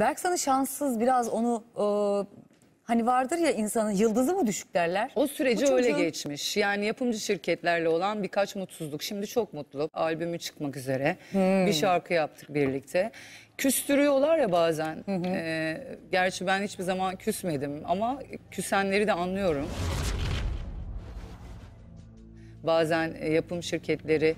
Berk sana şanssız biraz onu e, hani vardır ya insanın yıldızı mı düşük derler. O süreci Bu öyle geçmiş. Yani yapımcı şirketlerle olan birkaç mutsuzluk. Şimdi çok mutlu. Albümü çıkmak üzere. Hmm. Bir şarkı yaptık birlikte. Küstürüyorlar ya bazen. Ee, gerçi ben hiçbir zaman küsmedim ama küsenleri de anlıyorum. Bazen e, yapım şirketleri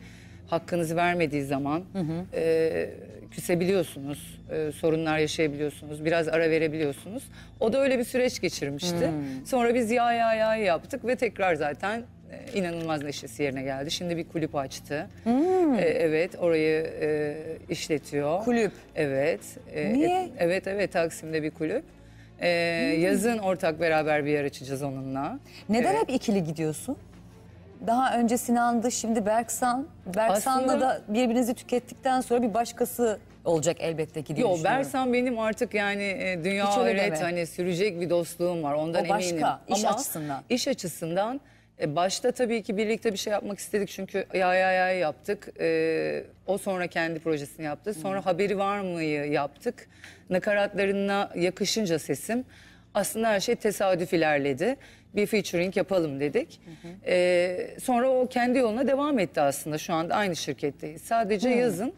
hakkınızı vermediği zaman hı hı. E, küsebiliyorsunuz, e, sorunlar yaşayabiliyorsunuz, biraz ara verebiliyorsunuz. O da öyle bir süreç geçirmişti. Hı. Sonra biz ya ya ya yaptık ve tekrar zaten e, inanılmaz neşesi yerine geldi. Şimdi bir kulüp açtı. E, evet, orayı e, işletiyor. Kulüp? Evet. E, Niye? Et, evet, evet. Taksim'de bir kulüp. E, Yazın ortak beraber bir yer açacağız onunla. Neden evet. hep ikili gidiyorsun? Daha önce Sinan'dı şimdi Berksan. Berksan'la da birbirinizi tükettikten sonra bir başkası olacak elbette ki diye Yo Bersan benim artık yani e, dünya öyle öğret hani sürecek bir dostluğum var ondan O başka, eminim. iş açısından. İş açısından e, başta tabii ki birlikte bir şey yapmak istedik çünkü ya ya ya yaptık. E, o sonra kendi projesini yaptı. Sonra hmm. haberi var mıyı yaptık. Nakaratlarına yakışınca sesim. Aslında her şey tesadüf ilerledi. Bir featuring yapalım dedik. Hı hı. Ee, sonra o kendi yoluna devam etti aslında. Şu anda aynı şirketteyiz. Sadece hı. yazın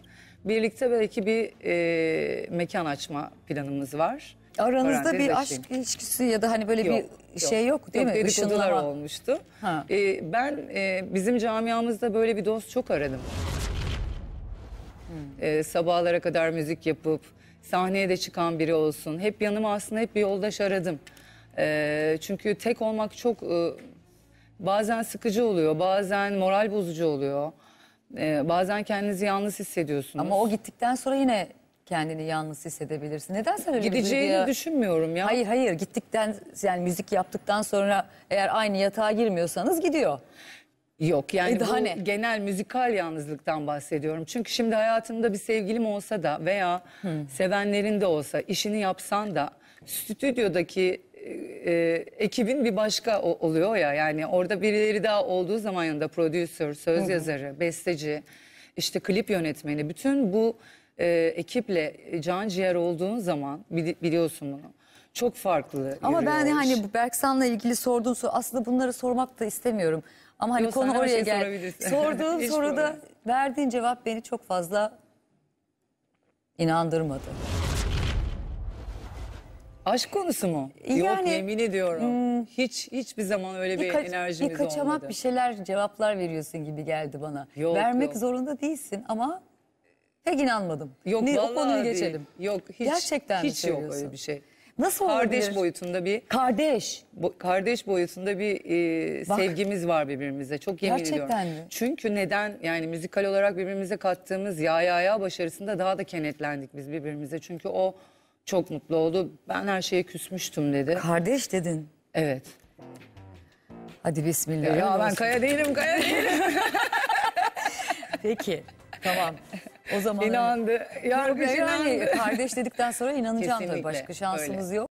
birlikte belki bir e, mekan açma planımız var. Aranızda bir aşk ilişkisi ya da hani böyle yok, bir şey yok, değil yok, mi? Dedikodular Işınlama. olmuştu. Ha. Ee, ben e, bizim camiamızda böyle bir dost çok aradım. Hmm. Ee, sabahlara kadar müzik yapıp sahneye de çıkan biri olsun. Hep yanıma aslında hep bir yoldaş aradım. E, çünkü tek olmak çok e, bazen sıkıcı oluyor, bazen moral bozucu oluyor. E, bazen kendinizi yalnız hissediyorsunuz. Ama o gittikten sonra yine kendini yalnız hissedebilirsin. Neden sen öyle Gideceğini duyguya... düşünmüyorum ya. Hayır hayır gittikten yani müzik yaptıktan sonra eğer aynı yatağa girmiyorsanız gidiyor. Yok yani E daha bu ne? genel müzikal yalnızlıktan bahsediyorum. Çünkü şimdi hayatında bir sevgilim olsa da veya sevenlerin de olsa işini yapsan da stüdyodaki e, e, ekibin bir başka o- oluyor ya. Yani orada birileri daha olduğu zaman yanında prodüser, söz yazarı, besteci, işte klip yönetmeni bütün bu e, ekiple can ciğer olduğun zaman biliyorsun bunu. Çok farklı. Ama ben o iş. hani Berksan'la ilgili sorduğun soru aslında bunları sormak da istemiyorum. Ama hani Yok, konu oraya şey gel. sorduğum soruda problem. verdiğin cevap beni çok fazla inandırmadı. Aşk konusu mu? Yani, Yok yemin ediyorum. Hmm, hiç hiçbir zaman öyle bir birkaç, enerjimiz bir kaçamak bir şeyler cevaplar veriyorsun gibi geldi bana. Yok, Vermek yok. zorunda değilsin ama pek inanmadım. Yok, ne, o konuyu değil. geçelim. Yok hiç, Gerçekten hiç yok öyle bir şey. Nasıl Kardeş olabilir? boyutunda bir Kardeş. bo- kardeş boyutunda bir e, Bak. sevgimiz var birbirimize. Çok yemin Gerçekten ediyorum. mi? Çünkü neden yani müzikal olarak birbirimize kattığımız ya ya ya başarısında daha da kenetlendik biz birbirimize. Çünkü o çok mutlu oldu. Ben her şeye küsmüştüm dedi. Kardeş dedin. Evet. Hadi bismillah. Ya ben kaya değilim kaya değilim. Peki. Tamam. O zaman İnandı. yani, yani kardeş dedikten sonra inanacağım tabii başka şansımız öyle. yok.